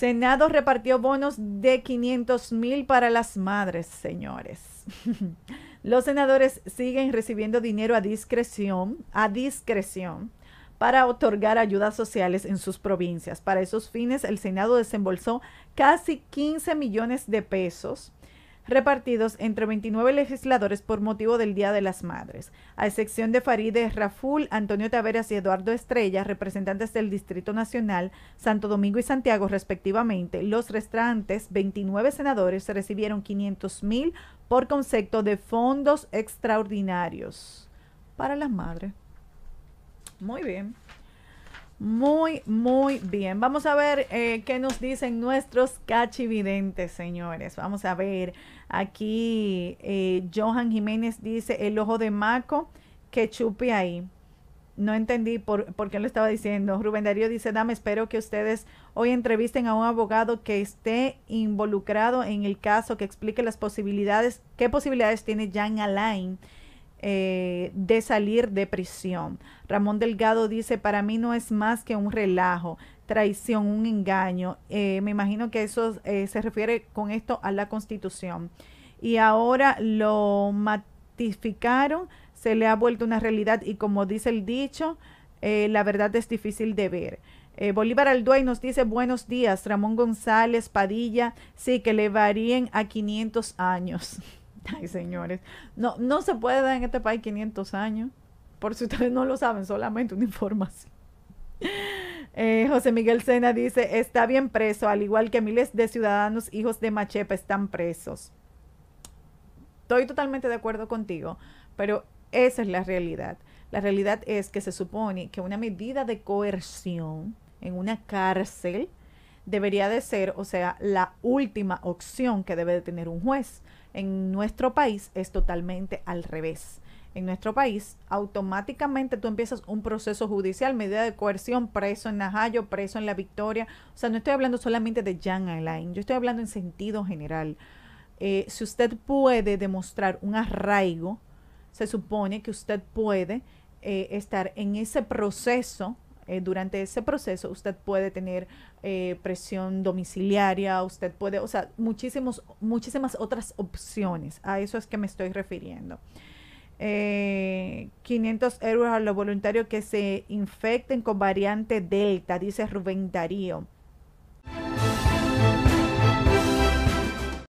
Senado repartió bonos de 500 mil para las madres, señores. Los senadores siguen recibiendo dinero a discreción, a discreción, para otorgar ayudas sociales en sus provincias. Para esos fines, el Senado desembolsó casi 15 millones de pesos repartidos entre 29 legisladores por motivo del Día de las Madres. A excepción de Farideh Raful, Antonio Taveras y Eduardo Estrella, representantes del Distrito Nacional, Santo Domingo y Santiago respectivamente, los restantes 29 senadores recibieron 500 mil por concepto de fondos extraordinarios para las madres. Muy bien. Muy, muy bien. Vamos a ver eh, qué nos dicen nuestros cachividentes, señores. Vamos a ver. Aquí eh, Johan Jiménez dice el ojo de Maco que chupe ahí. No entendí por, por, qué lo estaba diciendo. Rubén Darío dice, dame, espero que ustedes hoy entrevisten a un abogado que esté involucrado en el caso, que explique las posibilidades, qué posibilidades tiene Jan Alain eh, de salir de prisión. Ramón Delgado dice, para mí no es más que un relajo, traición, un engaño. Eh, me imagino que eso eh, se refiere con esto a la constitución. Y ahora lo matificaron, se le ha vuelto una realidad y como dice el dicho, la verdad es difícil de ver. Bolívar Alduey nos dice buenos días, Ramón González, Padilla, sí, que le varíen a 500 años. Ay, señores, no, no se puede dar en este país 500 años, por si ustedes no lo saben, solamente una información. Eh, José Miguel Sena dice, está bien preso, al igual que miles de ciudadanos hijos de Machepa están presos. Estoy totalmente de acuerdo contigo, pero esa es la realidad. La realidad es que se supone que una medida de coerción en una cárcel debería de ser, o sea, la última opción que debe de tener un juez. En nuestro país es totalmente al revés. En nuestro país, automáticamente tú empiezas un proceso judicial, medida de coerción, preso en Najayo, preso en La Victoria. O sea, no estoy hablando solamente de Jan Alain, yo estoy hablando en sentido general. Eh, si usted puede demostrar un arraigo, se supone que usted puede eh, estar en ese proceso eh, durante ese proceso usted puede tener eh, presión domiciliaria, usted puede, o sea, muchísimos, muchísimas otras opciones. A eso es que me estoy refiriendo. 500 eh, euros a los voluntarios que se infecten con variante Delta, dice Rubén Darío.